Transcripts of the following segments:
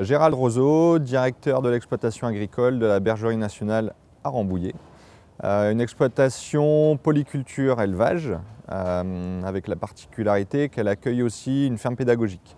Gérald Roseau, directeur de l'exploitation agricole de la Bergerie nationale à Rambouillet. Euh, une exploitation polyculture-élevage, euh, avec la particularité qu'elle accueille aussi une ferme pédagogique.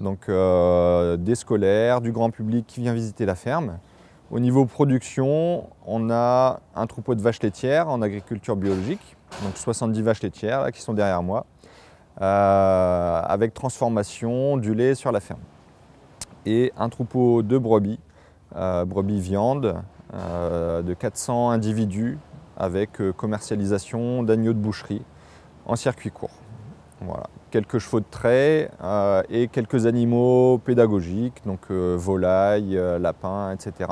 Donc euh, des scolaires, du grand public qui vient visiter la ferme. Au niveau production, on a un troupeau de vaches laitières en agriculture biologique, donc 70 vaches laitières là, qui sont derrière moi, avec transformation du lait sur la ferme et un troupeau de brebis, euh, brebis viande, euh, de 400 individus avec euh, commercialisation d'agneaux de boucherie en circuit court. Voilà. Quelques chevaux de trait et quelques animaux pédagogiques, donc volailles, lapins, etc.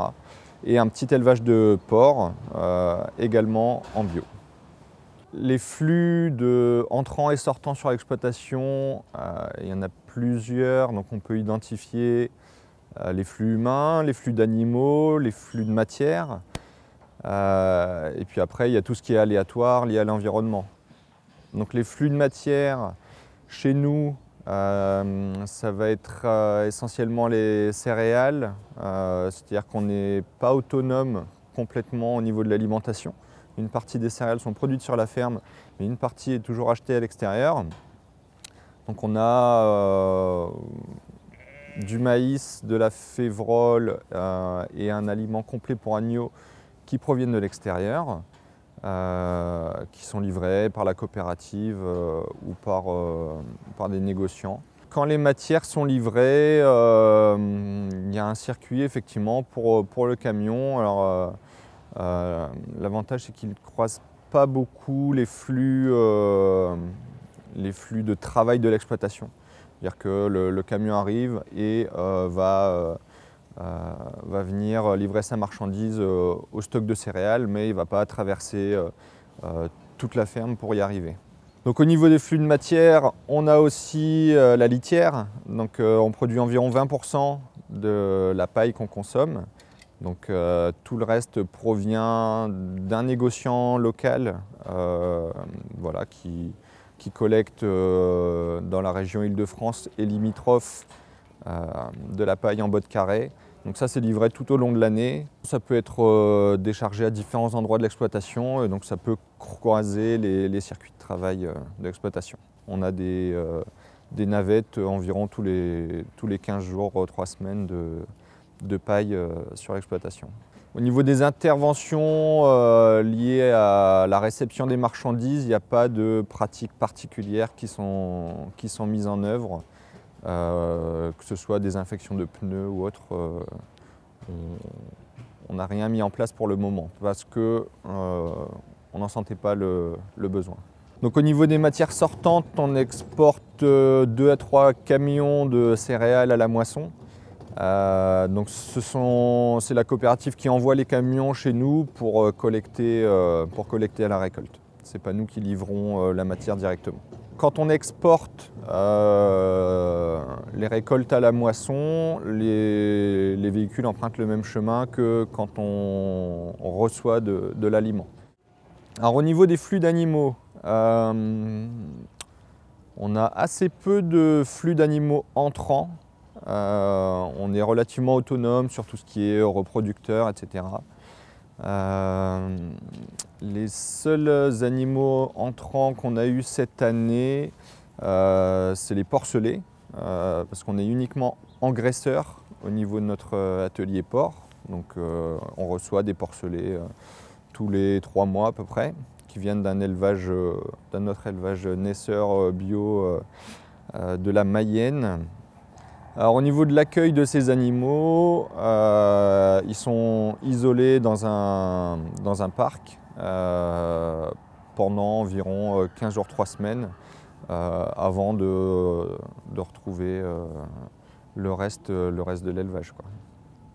Et un petit élevage de porc également en bio. Les flux de entrants et sortants sur l'exploitation, euh, il y en a plusieurs, donc on peut identifier euh, les flux humains, les flux d'animaux, les flux de matière. Euh, et puis après, il y a tout ce qui est aléatoire lié à l'environnement. Donc les flux de matière, chez nous, ça va être essentiellement les céréales, c'est-à-dire qu'on n'est pas autonome complètement au niveau de l'alimentation une partie des céréales sont produites sur la ferme, mais une partie est toujours achetée à l'extérieur. Donc on a euh, du maïs, de la févrole euh, et un aliment complet pour agneaux qui proviennent de l'extérieur, euh, qui sont livrés par la coopérative ou par, des négociants. Quand les matières sont livrées, il y a un circuit effectivement pour, pour le camion. Euh, l'avantage, c'est qu'il ne croise pas beaucoup les flux, euh, les flux de travail de l'exploitation. C'est-à-dire que le, camion arrive et euh, va, venir livrer sa marchandise au stock de céréales, mais il ne va pas traverser toute la ferme pour y arriver. Donc au niveau des flux de matière, on a aussi la litière. Donc on produit environ 20% de la paille qu'on consomme. Donc euh, tout le reste provient d'un négociant local euh, voilà, qui, collecte euh, dans la région Île-de-France et limitrophe de la paille en boîte carrée. Donc ça c'est livré tout au long de l'année. Ça peut être déchargé à différents endroits de l'exploitation et donc ça peut croiser les, circuits de travail d'exploitation. On a des, navettes environ tous les, tous les 15 jours, 3 semaines de, de paille euh, sur l'exploitation. Au niveau des interventions euh, liées à la réception des marchandises, il n'y a pas de pratiques particulières qui sont, qui sont mises en œuvre, euh, que ce soit des infections de pneus ou autre. on n'a rien mis en place pour le moment parce qu'on n'en sentait pas le, le, besoin. Donc au niveau des matières sortantes, on exporte 2 à 3 camions de céréales à la moisson. Euh, donc c'est la coopérative qui envoie les camions chez nous pour euh, collecter, euh, pour collecter à la récolte. Ce n'est pas nous qui livrons la matière directement. Quand on exporte les récoltes à la moisson, les, véhicules empruntent le même chemin que quand on, reçoit de, de l'aliment. Alors au niveau des flux d'animaux, on a assez peu de flux d'animaux entrants euh, on est relativement autonome sur tout ce qui est reproducteur, etc. Euh, les seuls animaux entrants qu'on a eu cette année, euh, c'est les porcelets, parce qu'on est uniquement engraisseur au niveau de notre atelier porc. Donc on reçoit des porcelets tous les trois mois à peu près, qui viennent d'un élevage, d'un autre élevage naisseur bio de la Mayenne au niveau de l'accueil de ces animaux, euh, ils sont isolés dans un, parc euh, pendant environ 15 euh, jours, 3 semaines avant de, retrouver le, reste, de l'élevage.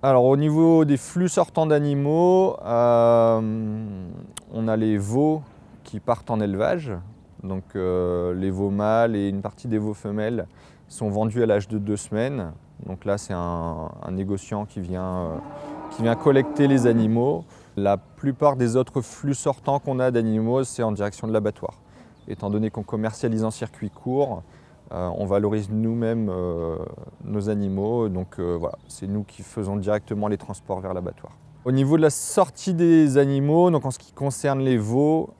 au niveau des flux sortants d'animaux, on a les veaux qui partent en élevage, donc les veaux mâles et une partie des veaux femelles sont vendus à l'âge de deux semaines. Donc là, c'est un, négociant qui vient, euh, qui vient collecter les animaux. La plupart des autres flux sortants qu'on a d'animaux, c'est en direction de l'abattoir. Étant donné qu'on commercialise en circuit court, euh, on valorise nous-mêmes euh, nos animaux. Donc voilà, c'est nous qui faisons directement les transports vers l'abattoir. Au niveau de la sortie des animaux, donc en ce qui concerne les veaux,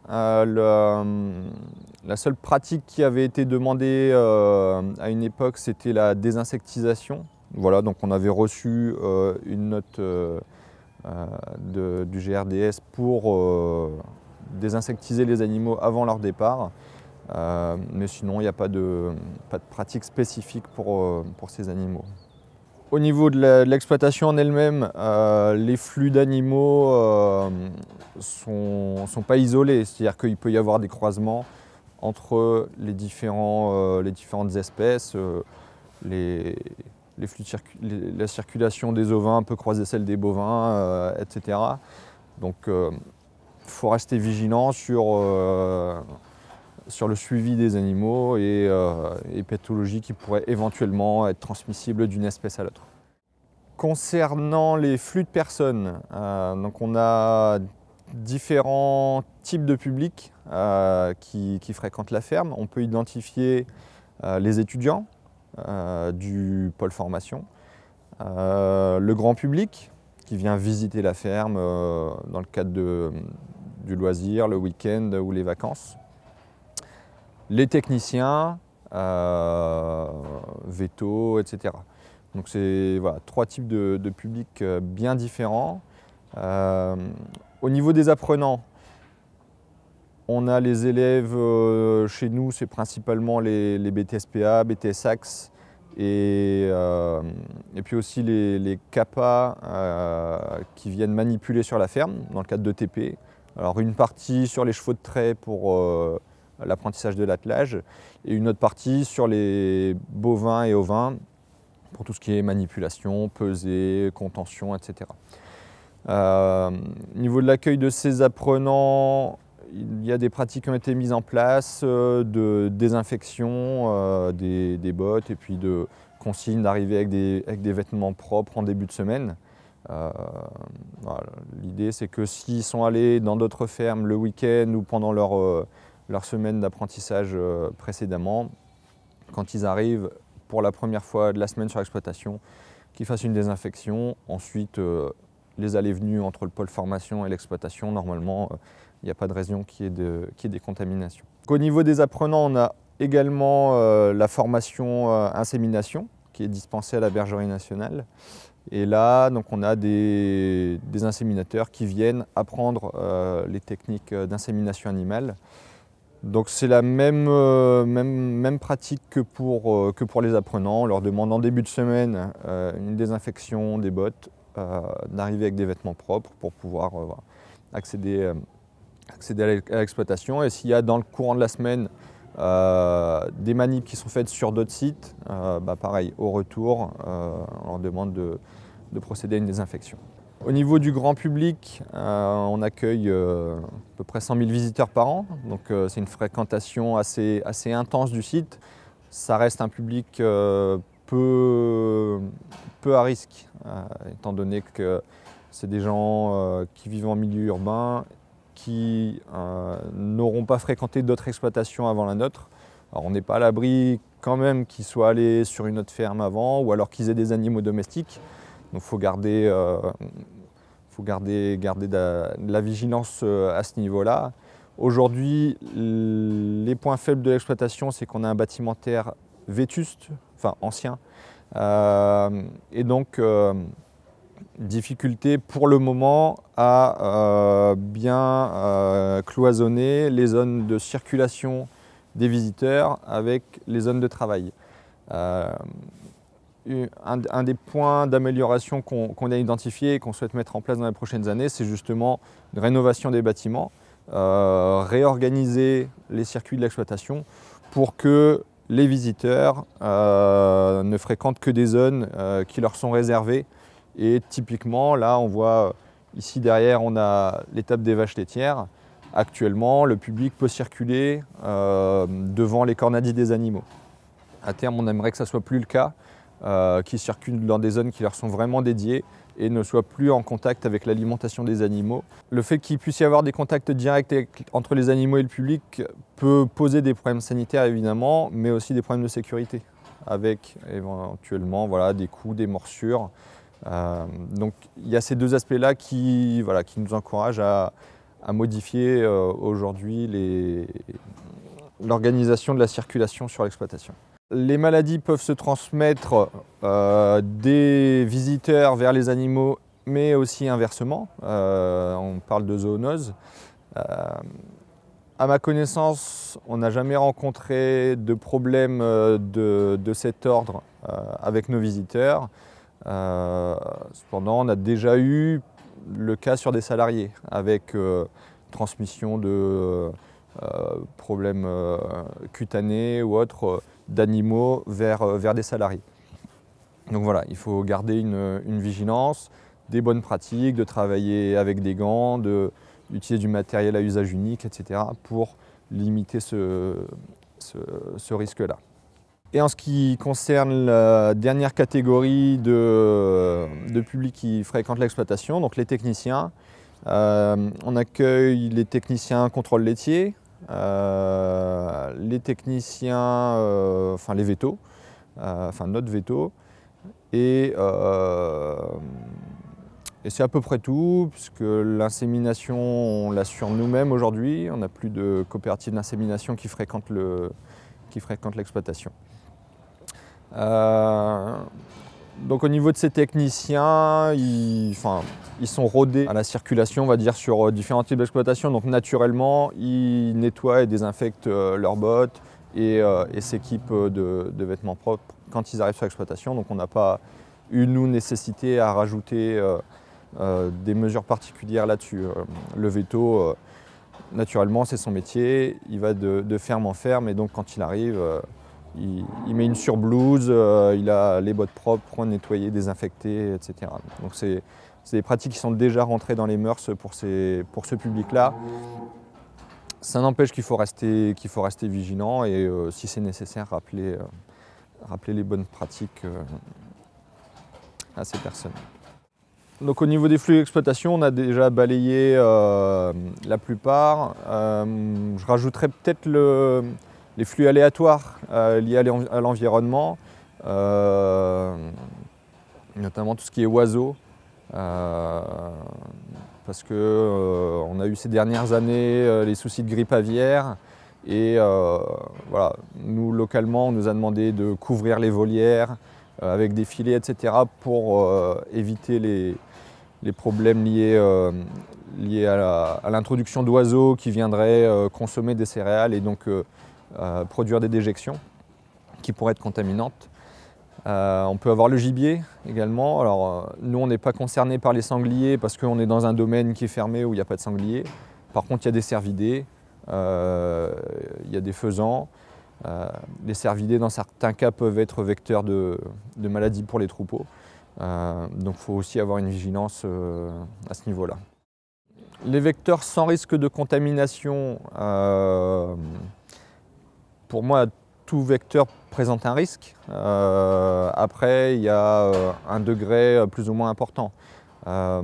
la seule pratique qui avait été demandée euh, à une époque, c'était la désinsectisation. Voilà, donc on avait reçu euh, une note euh, du GRDS pour désinsectiser les animaux avant leur départ. mais sinon, il n'y a pas de, pratique spécifique pour, ces animaux. Au niveau de l'exploitation en elle-même, les flux d'animaux ne sont, sont, pas isolés, c'est-à-dire qu'il peut y avoir des croisements entre les, différents, euh, les différentes espèces, euh, les, les flux la circulation des ovins peut croiser celle des bovins, euh, etc. Donc il faut rester vigilant sur, sur le suivi des animaux et, les pathologies qui pourraient éventuellement être transmissibles d'une espèce à l'autre concernant les flux de personnes, donc on a différents types de publics euh, qui, fréquentent la ferme. On peut identifier euh, les étudiants euh, du pôle formation, le grand public qui vient visiter la ferme dans le cadre de, du loisir, le week-end ou les vacances, les techniciens, vétos, etc. Donc c'est trois types de, publics bien différents. Au niveau des apprenants, on a les élèves, euh, chez nous, c'est principalement les, BTSPA, BTSAX, et, euh, et puis aussi les, les CAPA euh, qui viennent manipuler sur la ferme dans le cadre de TP. Alors une partie sur les chevaux de trait pour l'apprentissage de l'attelage, et une autre partie sur les bovins et ovins pour tout ce qui est manipulation, pesée, contention, etc. Au euh, niveau de l'accueil de ces apprenants, il y a des pratiques qui ont été mises en place euh, de désinfection euh, des, bottes et puis de consignes d'arriver avec des, vêtements propres en début de semaine. L'idée c'est que s'ils sont allés dans d'autres fermes le week-end ou pendant leur, leur semaine d'apprentissage précédemment, quand ils arrivent pour la première fois de la semaine sur l'exploitation, qu'ils fassent une désinfection, ensuite les allées-venues entre le pôle formation et l'exploitation, normalement, euh, il n'y a pas de raison qu'il y, ait des contaminations. au niveau des apprenants, on a également euh, la formation euh, insémination qui est dispensée à la Bergerie nationale. Et là, donc, on a des, inséminateurs qui viennent apprendre les techniques d'insémination animale. Donc c'est la même, même, même, pratique que pour, que pour les apprenants. On leur demande en début de semaine une désinfection des bottes, euh, d'arriver avec des vêtements propres pour pouvoir euh, accéder, euh, accéder, à l'exploitation. Et s'il y a dans le courant de la semaine des manips qui sont faites sur d'autres sites, bah, pareil, au retour, on leur demande de, procéder à une désinfection. Au niveau du grand public, on accueille à peu près 100 000 visiteurs par an, donc c'est une fréquentation assez, assez intense du site. Ça reste un public peu, peu à risque, euh, étant donné que c'est des gens euh, qui vivent en milieu urbain, qui euh, n'auront pas fréquenté d'autres exploitations avant la nôtre. Alors on n'est pas à l'abri quand même qu'ils soient allés sur une autre ferme avant ou alors qu'ils aient des animaux domestiques. Donc il faut garder, faut garder, garder de, la, la, vigilance à ce niveau-là. Aujourd'hui, les points faibles de l'exploitation, c'est qu'on a un bâtimentaire vétuste, enfin ancien. Euh, et donc, euh, difficulté pour le moment à euh, bien cloisonner les zones de circulation des visiteurs avec les zones de travail. un, des points d'amélioration qu'on a identifié et qu'on souhaite mettre en place dans les prochaines années, c'est justement une rénovation des bâtiments, réorganiser les circuits de l'exploitation pour que les visiteurs euh, ne fréquentent que des zones euh, qui leur sont réservées. Et typiquement, là, on voit euh, ici derrière, on a l'étape des vaches laitières. Actuellement, le public peut circuler devant les cornadis des animaux. À terme, on aimerait que ça soit plus le cas. Euh, qui circulent dans des zones qui leur sont vraiment dédiées et ne soient plus en contact avec l'alimentation des animaux. Le fait qu'il puisse y avoir des contacts directs entre les animaux et le public peut poser des problèmes sanitaires évidemment, mais aussi des problèmes de sécurité, avec éventuellement voilà, des coups, des morsures. Euh, donc il y a ces deux aspects-là qui, qui nous encouragent à, modifier euh, aujourd'hui l'organisation de la circulation sur l'exploitation. Les maladies peuvent se transmettre euh, des visiteurs vers les animaux, mais aussi inversement. Euh, on parle de zoonose. Euh, à ma connaissance, on n'a jamais rencontré de problème de cet ordre avec nos visiteurs. cependant, on a déjà eu le cas sur des salariés avec transmission de problèmes cutanés ou autres d'animaux euh, vers, des salariés. Donc voilà, il faut garder une, vigilance, des bonnes pratiques, de travailler avec des gants, d'utiliser du matériel à usage unique, etc. pour limiter ce, risque-là. Et en ce qui concerne la dernière catégorie de, de public qui fréquente l'exploitation, donc les techniciens, euh, on accueille les techniciens contrôle laitier, euh, les techniciens, euh, enfin les vétos, euh, enfin notre veto, et, et c'est à peu près tout, puisque l'insémination, on l'assure nous-mêmes aujourd'hui, on n'a plus de coopérative d'insémination qui fréquente le, qui l'exploitation. Donc au niveau de ces techniciens, ils, sont rodés à la circulation, on va dire, sur euh, différents types d'exploitation. Donc naturellement, ils nettoient et désinfectent euh, leurs bottes et, euh, s'équipent de, vêtements propres quand ils arrivent sur l'exploitation. Donc on n'a pas eu, nous, nécessité à rajouter des mesures particulières là-dessus. le veto, naturellement, c'est son métier. Il va de, ferme en ferme et donc quand il arrive il, met une surblouse, blouse, euh, il a les bottes propres, point nettoyer, désinfecter, etc. Donc c'est des pratiques qui sont déjà rentrées dans les mœurs pour, ces, pour ce public-là. Ça n'empêche qu'il faut, rester, faut rester vigilant et euh, si c'est nécessaire, rappeler, euh, rappeler les bonnes pratiques à ces personnes. Donc au niveau des flux d'exploitation, on a déjà balayé la plupart. je rajouterais peut-être le, les flux aléatoires euh, liés à l'environnement, euh, notamment tout ce qui est oiseaux, euh, parce que on a eu ces dernières années les soucis de grippe aviaire. Et voilà, nous localement, on nous a demandé de couvrir les volières avec des filets, etc., pour éviter les, problèmes liés, liés à l'introduction d'oiseaux qui viendraient consommer des céréales et donc euh, produire des déjections qui pourraient être contaminantes. Euh, on peut avoir le gibier également. Alors, euh, nous, on n'est pas concerné par les sangliers parce qu'on est dans un domaine qui est fermé où il n'y a pas de sangliers. Par contre, il y a des cervidés, il y a des faisans. les cervidés, dans certains cas, peuvent être vecteurs de, maladies pour les troupeaux. donc, il faut aussi avoir une vigilance à ce niveau-là les vecteurs sans risque de contamination, pour moi, tout vecteur présente un risque. Euh, après, il y a euh, un degré euh, plus ou moins important. à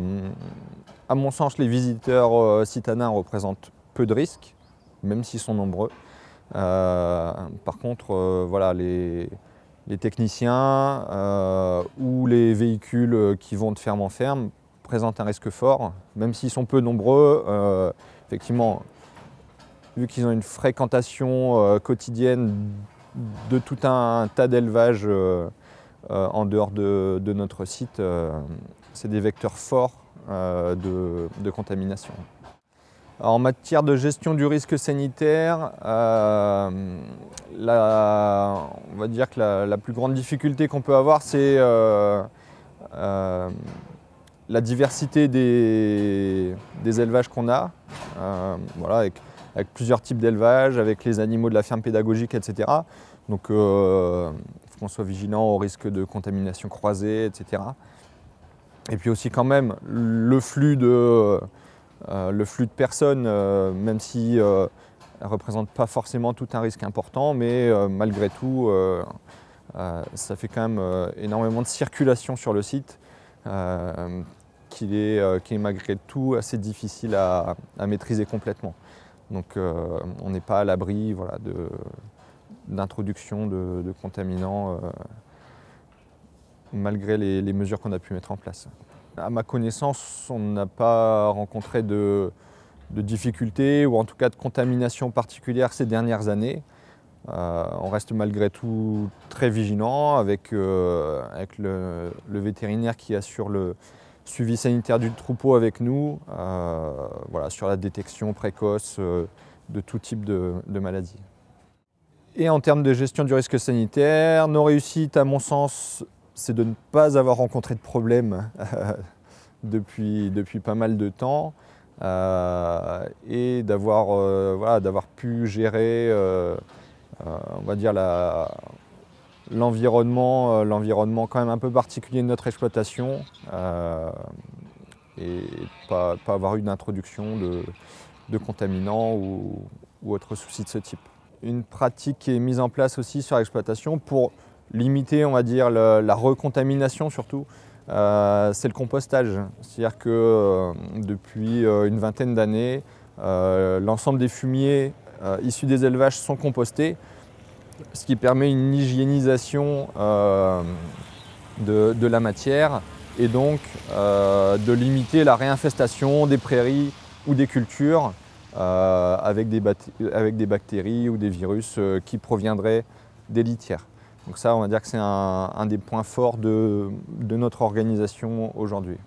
mon sens, les visiteurs citadins représentent peu de risques, même s'ils sont nombreux. par contre, voilà, les, les techniciens ou les véhicules qui vont de ferme en ferme présentent un risque fort, même s'ils sont peu nombreux. effectivement, vu qu'ils ont une fréquentation euh, quotidienne de tout un tas d'élevages euh, euh, en dehors de, notre site, c'est des vecteurs forts de, contamination. En matière de gestion du risque sanitaire, on va dire que la, plus grande difficulté qu'on peut avoir, c'est la diversité des, élevages qu'on a. voilà, avec plusieurs types d'élevage, avec les animaux de la ferme pédagogique, etc. Donc il euh, faut qu'on soit vigilant au risque de contamination croisée, etc. Et puis aussi quand même le flux de, euh, personnes, euh, même si ne représente pas forcément tout un risque important, mais malgré tout, ça fait quand même énormément de circulation sur le site qui est, malgré tout assez difficile à maîtriser complètement. Donc euh, on n'est pas à l'abri voilà, d'introduction de, contaminants euh, malgré les, mesures qu'on a pu mettre en place. À ma connaissance, on n'a pas rencontré de, difficultés ou en tout cas de contamination particulière ces dernières années. Euh, on reste malgré tout très vigilant avec, avec le, vétérinaire qui assure le, suivi sanitaire du troupeau avec nous euh, voilà, sur la détection précoce euh, de tout type de, de maladies. Et en termes de gestion du risque sanitaire, nos réussites, à mon sens, c'est de ne pas avoir rencontré de problème depuis, depuis pas mal de temps euh, et d'avoir voilà, pu gérer on va dire la, l'environnement, euh, l'environnement quand même un peu particulier de notre exploitation euh, et pas, avoir eu d'introduction de, contaminants ou, autres soucis de ce type. Une pratique qui est mise en place aussi sur l'exploitation pour limiter, on va dire, la, recontamination surtout, euh, c'est le compostage. C'est-à-dire que depuis une vingtaine d'années, l'ensemble des fumiers issus des élevages sont compostés ce qui permet une hygiénisation euh, de, la matière et donc euh, de limiter la réinfestation des prairies ou des cultures euh, avec, des bactéries ou des virus qui proviendraient des litières. Donc ça, on va dire que c'est un, des points forts de notre organisation aujourd'hui.